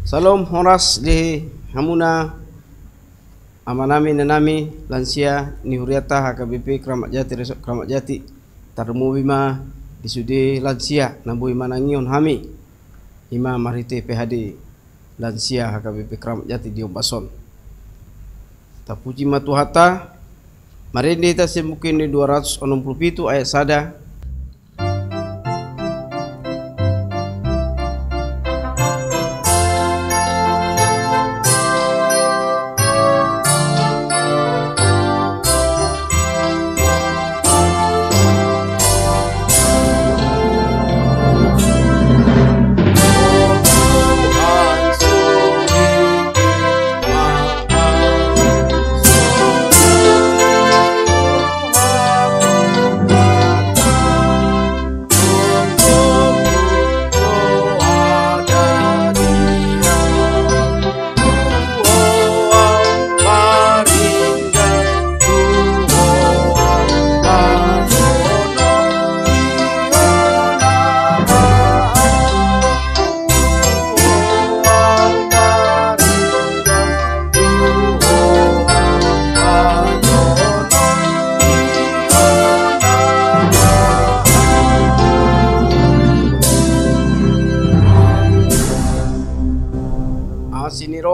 Salam horas di hamuna amanami nanami lansia nihuriata HKBP Kramat Jati Resort Kramat Jati tarmu bima disudi lansia nambu imanangi on hami Ima marite PHD lansia HKBP Kramat Jati di Ombason tapuji matuhata marindi tasimbukin di 260 pitu ayat sada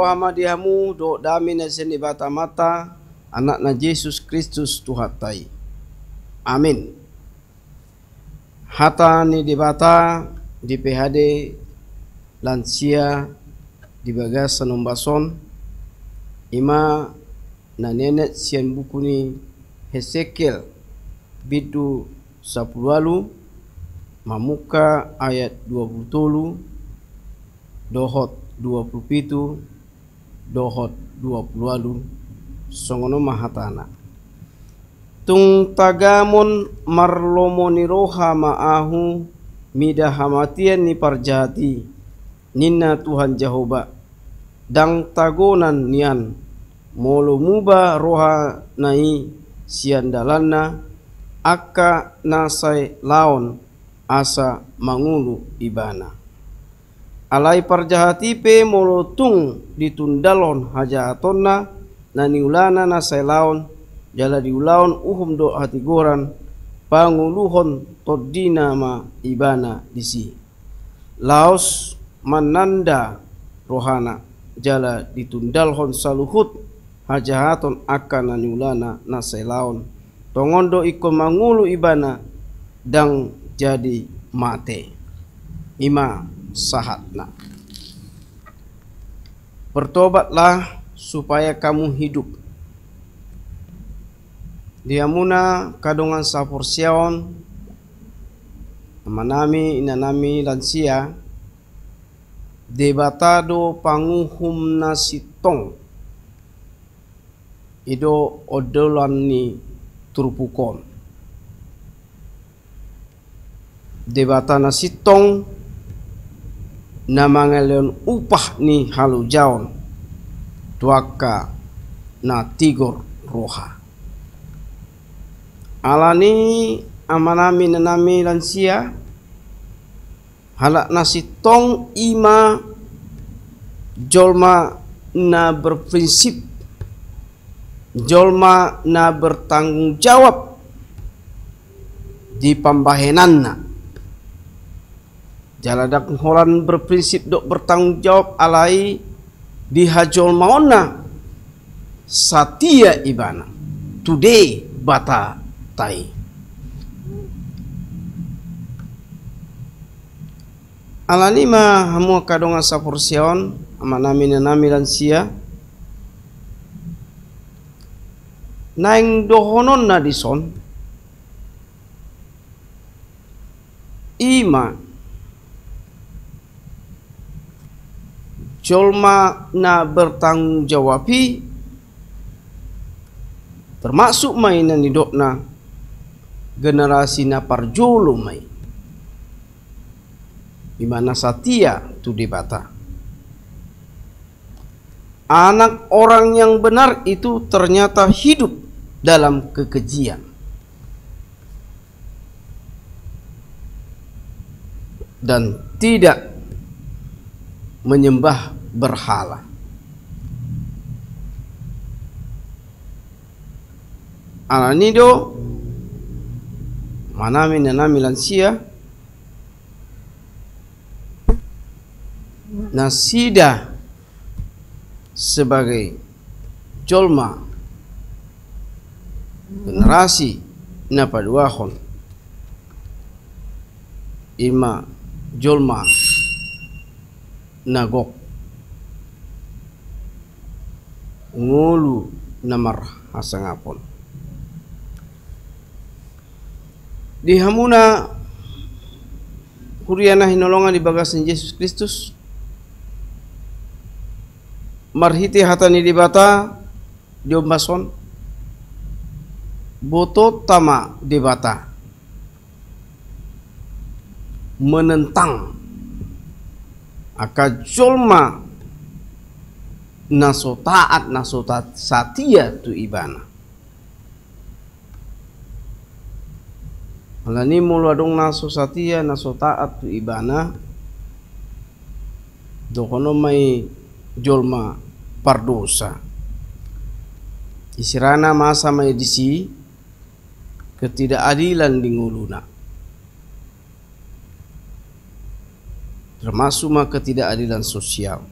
Muhammadiyahmu do na seni bata mata anak na Yesus Kristus Tuhan Tai, Amin. Hata ni dibata di PHD lansia di bagas nombason. ima na nenek sian buku ni Hesekiel bidu sapulalu mamuka ayat dua puluh dohot dua puluh pitu dohot dua puluh alun songono mahatana tung tagamon marlomoni roha ma'ahu midahamatian ni parjati Nina Tuhan Jahoba dang tagonan nian molo muba roha nai siandalanna akka nasai laon asa mangulu ibana alai perjahati pe molotung ditundalon haja ulana naniulana nasailaon jala diulaon uhum do hati goran panguluhon todina ma ibana disi laos mananda rohana jala ditundalhon saluhut hajahaton akan naniulana nasailaon tongondo iko mangulu ibana dang jadi mate imam sahatna. Bertobatlah supaya kamu hidup. muna kadungan sapur siaon, manami inanami lansia, debatado panguhum nasitong, ido odolan ni turpukon. Debatana sitong namangaleon upah ni halu jaon tuaka na tigor roha alani amanami nanami lansia halak nasi tong ima jolma na berprinsip jolma na bertanggung jawab di pambahenanna jaladak holan berprinsip dok bertanggung jawab alai di hajol maona satia ibana today bata tai ma hamu kadonga sapursion amanami nami dan sia naing dohonon na dison ima jolma na bertanggung jawabi termasuk mainan hidupna generasi na parjolo mai mana satia tu dibata anak orang yang benar itu ternyata hidup dalam kekejian dan tidak menyembah berhala. nido manami na nami lansia nasida sebagai jolma generasi na paduahon ima jolma nagok. ngulu namar hasangapun di hamuna kuriana hinolongan di ni Yesus Kristus marhiti hatani di bata ombason boto tama di bata menentang akan jolma naso taat naso taat satia tu ibana Alani mulu adong naso satia naso taat tu ibana dokono mai jolma pardosa isirana masa mai disi ketidakadilan di nguluna termasuk ketidakadilan sosial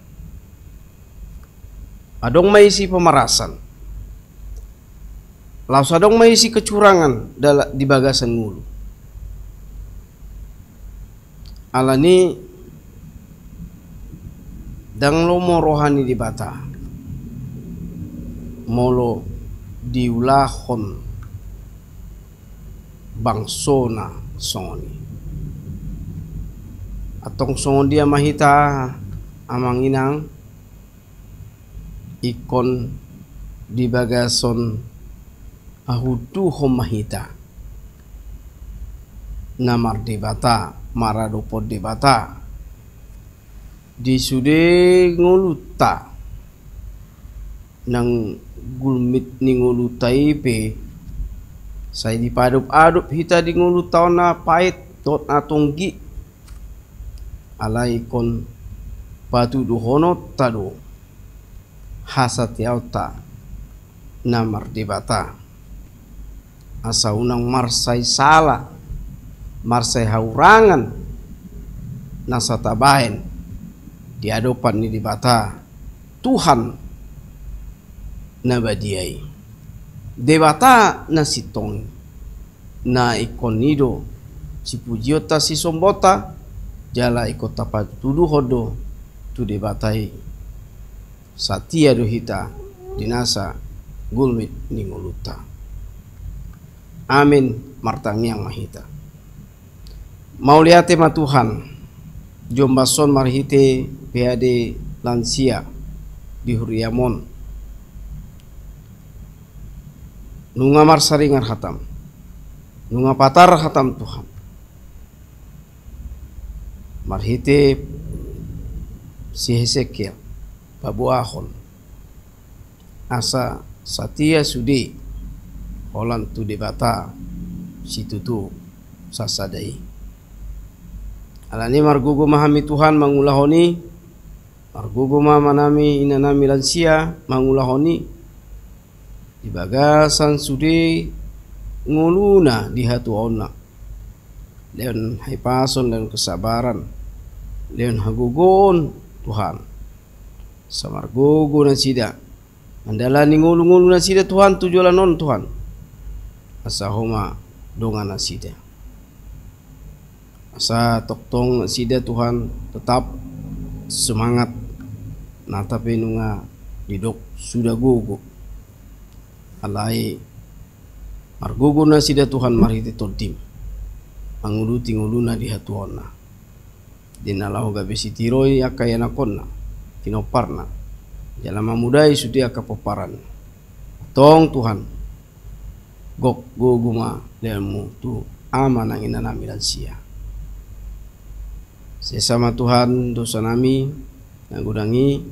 adong isi pemerasan lalu adong isi kecurangan di bagasan mulu Alani, dang lo mo rohani di bata molo diulahon bangsona songoni atong songon dia mahita amang inang ikon di bagason ahudu homahita namar debata maradopo debata di sude ngoluta nang gulmit ni ipe saya dipadup-adup hita di nguluta na pait tot atonggi alaikon patu duhono tadu hasati auta namar dibata asa unang marsai salah marsai haurangan nasa tabahen diadopan ni dibata Tuhan nabadiai debata nasitong na ikonido cipujiota si sombota jala ikota tuduhodo tu debatai Satya Duhita Dinasa Gulmit ninguluta. Amin martangiang mahita. mau lihat tema Tuhan, jombason marhite PHD lansia di Huriamon. Nunga marsaringan hatam. Nunga patar hatam Tuhan. Marhite si Hezekiel babuahon asa satia sudi holan tu debata situ tu sasadai alani margugu mahami Tuhan mangulahoni margugu ma manami inanami lansia mangulahoni dibagasan sudi nguluna dihatu onna leon hai pason leon kesabaran leon hagugon Tuhan gogo na sida andala ni ngulu-ngulu na sida tuhan tujuala non tuhan asa homa donga na sida asa toktong sida tuhan tetap semangat na tapi nunga didok sudah gogo alai margogo na sida tuhan marhiti todim angulu tingulu na hatuona dinalaho gabesi tiroi akayana konna tinoparna jalama mudai sudia kepaparan. tong Tuhan gok go guma lelmu tu amanang ina nami dan sia sesama Tuhan dosa nami yang gudangi,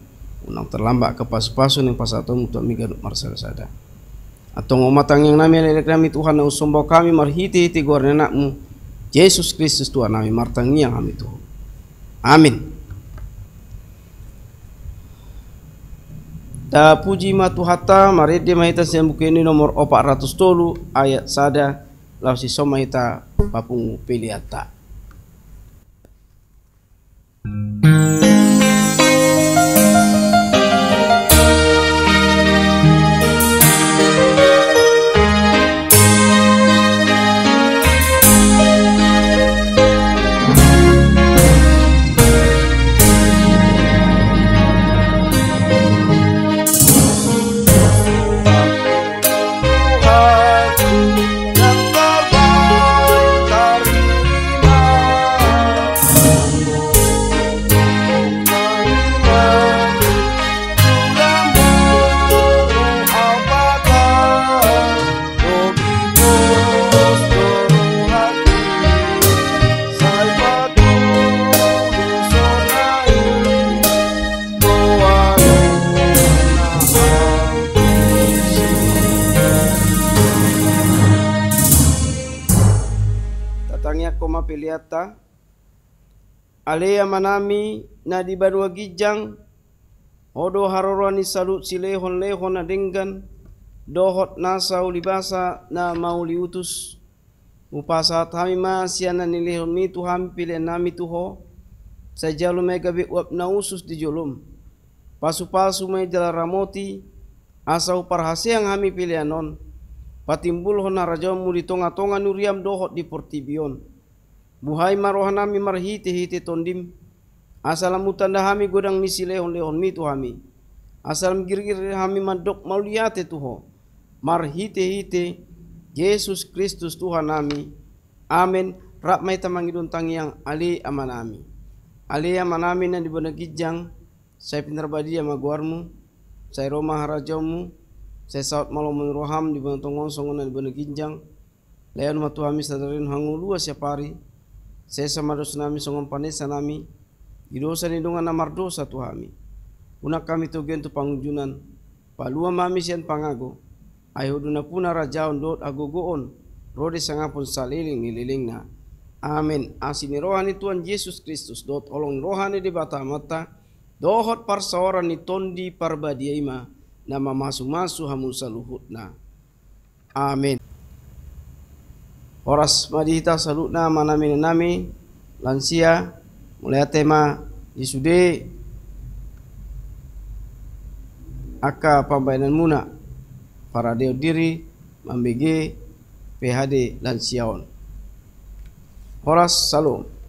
unang terlambat ke pas pasu yang pasato mutu amiga gaduk marsal sada atau ngomatang yang nami lelek nami Tuhan na usombo kami marhiti tigor nenakmu Yesus Kristus Tuhan nami martangi yang kami Tuhan Amin. Da puji matu hatta marede maita sembuke ini nomor 400 tolu ayat sada lau si soma papungu piliata. tangya koma peliata aleya manami na di barua gijang hodo haroroni salu silehon lehon adenggan dohot nasa ulibasa na mauli utus upasa tami ni nilehon mi tuham pile nami tuho sajalu mega bi na usus di julum pasu pasu me jalaramoti asau parhasiang hami pilianon patimbul hona mu di tonga-tonga nuriam dohot di portibion. Buhai marohana mi marhite hite tondim. Asalamu tanda hami godang misi lehon lehon mitu hami. Asalam girgir hami mandok mauliate tuho. Marhite hite Yesus Kristus Tuhan kami. Amin. idun tangi yang ali amanami. Ali amanami di bona gijang. Saya pinarbadi ama guarmu. Saya Roma harajamu sesawat malam menurham di tongon songon di bawah ginjang layan kami sadarin hangu lua saya sesa dosa nami songon panis nami di dosa ni namar dosa tuhami una kami tu tu pangunjunan palua mami sian pangago ayo duna puna raja dot agogoon rode sangapun saliling nililing na amin asini rohani Tuhan Yesus Kristus dot olong rohani di bata mata dohot parsawaran ni tondi parbadia ima nama masu-masu hamusaluhutna. Amin. Oras madihita salutna manami nami lansia mulai tema isude aka pambainan muna para deo diri mambege PHD lansiaon. Horas salam.